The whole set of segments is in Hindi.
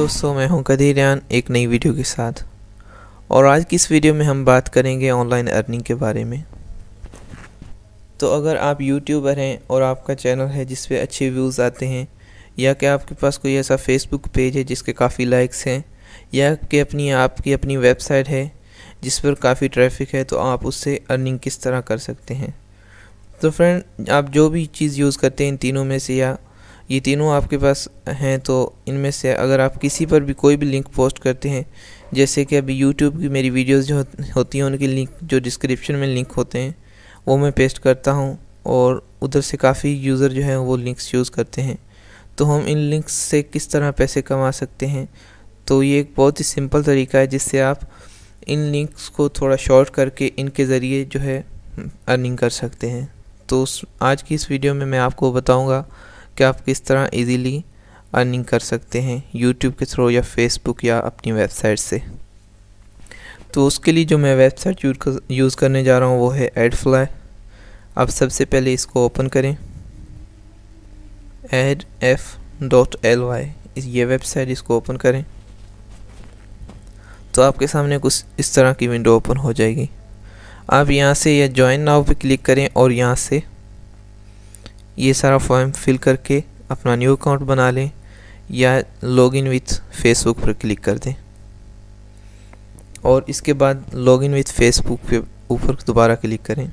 दोस्तों मैं हूं कदीर रियान एक नई वीडियो के साथ और आज की इस वीडियो में हम बात करेंगे ऑनलाइन अर्निंग के बारे में तो अगर आप यूट्यूबर हैं और आपका चैनल है जिसपे अच्छे व्यूज़ आते हैं या कि आपके पास कोई ऐसा फेसबुक पेज है जिसके काफ़ी लाइक्स हैं या कि अपनी आपकी अपनी वेबसाइट है जिस पर काफ़ी ट्रैफिक है तो आप उससे अर्निंग किस तरह कर सकते हैं तो फ्रेंड आप जो भी चीज़ यूज़ करते हैं इन तीनों में से या ये तीनों आपके पास हैं तो इनमें से अगर आप किसी पर भी कोई भी लिंक पोस्ट करते हैं जैसे कि अभी यूट्यूब की मेरी वीडियोज़ जो होती हैं उनके लिंक जो डिस्क्रिप्शन में लिंक होते हैं वो मैं पेस्ट करता हूँ और उधर से काफ़ी यूज़र जो हैं वो लिंक्स यूज़ करते हैं तो हम इन लिंक्स से किस तरह पैसे कमा सकते हैं तो ये एक बहुत ही सिंपल तरीका है जिससे आप इन लिंक्स को थोड़ा शॉर्ट करके इनके ज़रिए जो है हम्म, अर्निंग कर सकते हैं तो आज की इस वीडियो में मैं आपको बताऊंगा कि आप किस तरह इजीली अर्निंग कर सकते हैं यूट्यूब के थ्रू या फेसबुक या अपनी वेबसाइट से तो उसके लिए जो मैं वेबसाइट यूज़ करने जा रहा हूँ वो है फ्लाई आप सबसे पहले इसको ओपन करें ad F dot L Y ये वेबसाइट इसको ओपन करें तो आपके सामने कुछ इस तरह की विंडो ओपन हो जाएगी आप यहाँ से या ज्वाइन नाव पे क्लिक करें और यहाँ से ये सारा फॉर्म फिल करके अपना न्यू अकाउंट बना लें या लॉग इन विथ फेसबुक पर क्लिक कर दें और इसके बाद लॉग इन विथ फेसबुक पे ऊपर दोबारा क्लिक करें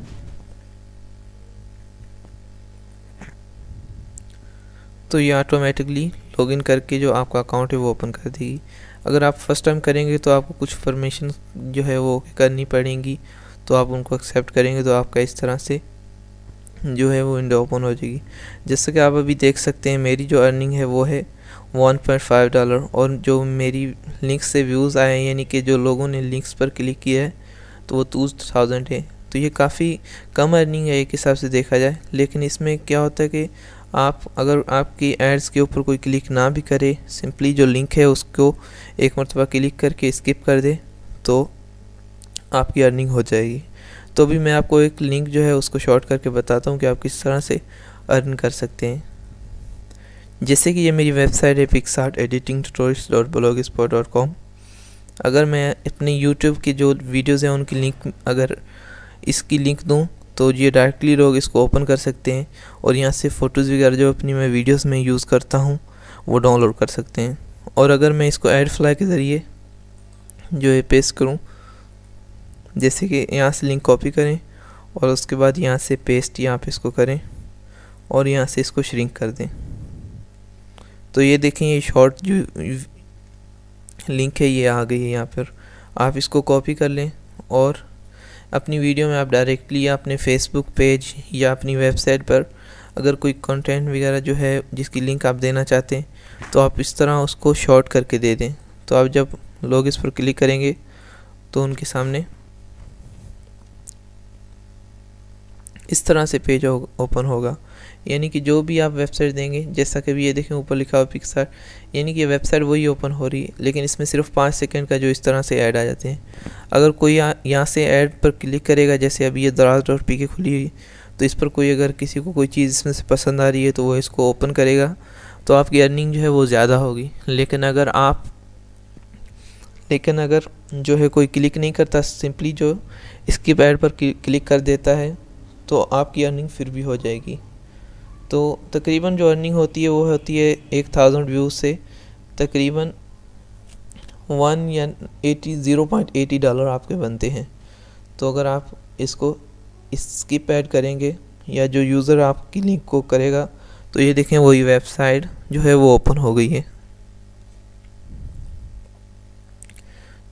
तो ये ऑटोमेटिकली लॉग इन करके जो आपका अकाउंट है वो ओपन कर देगी अगर आप फर्स्ट टाइम करेंगे तो आपको कुछ परमिशन जो है वो करनी पड़ेंगी तो आप उनको एक्सेप्ट करेंगे तो आपका इस तरह से जो है वो विंडो ओपन हो जाएगी जैसा कि आप अभी देख सकते हैं मेरी जो अर्निंग है वो है वन पॉइंट फाइव डॉलर और जो मेरी लिंक से व्यूज़ आए हैं यानी कि जो लोगों ने लिंक्स पर क्लिक किया है तो वो टू थाउजेंड है तो ये काफ़ी कम अर्निंग है एक हिसाब से देखा जाए लेकिन इसमें क्या होता है कि आप अगर आपकी एड्स के ऊपर कोई क्लिक ना भी करे सिंपली जो लिंक है उसको एक मरतबा क्लिक करके स्किप कर दे तो आपकी अर्निंग हो जाएगी तो भी मैं आपको एक लिंक जो है उसको शॉर्ट करके बताता हूँ कि आप किस तरह से अर्न कर सकते हैं जैसे कि ये मेरी वेबसाइट है PicsArt editing tutorials dot blog spot dot com अगर मैं अपने यूट्यूब की जो वीडियोज़ हैं उनकी लिंक अगर इसकी लिंक दूँ तो ये डायरेक्टली लोग इसको ओपन कर सकते हैं और यहाँ से फ़ोटोज़ वगैरह जो अपनी मैं वीडियोज़ में यूज़ करता हूँ वो डाउनलोड कर सकते हैं और अगर मैं इसको एड फ्लाई के ज़रिए जो है पेश करूँ जैसे कि यहाँ से लिंक कॉपी करें और उसके बाद यहाँ से पेस्ट यहाँ पे इसको करें और यहाँ से इसको श्रिंक कर दें तो ये देखें ये शॉर्ट जो लिंक है ये आ गई है यहाँ पर आप इसको कॉपी कर लें और अपनी वीडियो में आप डायरेक्टली या अपने फेसबुक पेज या अपनी वेबसाइट पर अगर कोई कंटेंट वगैरह जो है जिसकी लिंक आप देना चाहते हैं तो आप इस तरह उसको शॉर्ट करके दे दें तो आप जब लोग इस पर क्लिक करेंगे तो उनके सामने इस तरह से पेज ओपन होगा यानी कि जो भी आप वेबसाइट देंगे जैसा कि भी ये देखें ऊपर लिखा हुआ पिक्सर यानी कि वेबसाइट वही ओपन हो रही है लेकिन इसमें सिर्फ पाँच सेकंड का जो इस तरह से ऐड आ जाते हैं अगर कोई यहाँ से ऐड पर क्लिक करेगा जैसे अभी ये दराज डॉट पी के खुली हुई तो इस पर कोई अगर किसी को कोई चीज़ इसमें से पसंद आ रही है तो वो इसको ओपन करेगा तो आपकी अर्निंग जो है वो ज़्यादा होगी लेकिन अगर आप लेकिन अगर जो है कोई क्लिक नहीं करता सिंपली जो इसकी ऐड पर क्लिक कर देता है तो आपकी अर्निंग फिर भी हो जाएगी तो तकरीबन जो अर्निंग होती है वो होती है एक थाउजेंड व्यूज़ से तकरीबन वन या eighty zero point eighty dollar आपके बनते हैं तो अगर आप इसको स्किप ऐड करेंगे या जो यूज़र आपकी लिंक को करेगा तो ये देखें वही वेबसाइट जो है वो ओपन हो गई है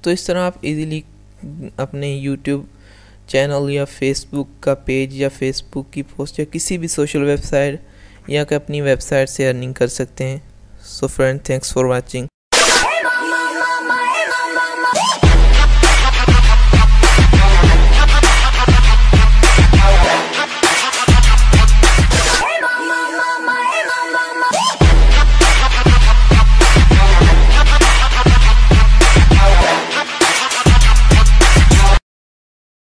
तो इस तरह आप इजीली अपने यूट्यूब चैनल या फेसबुक का पेज या फेसबुक की पोस्ट या किसी भी सोशल वेबसाइट या अपनी वेबसाइट से अर्निंग कर सकते हैं so friend thanks for watching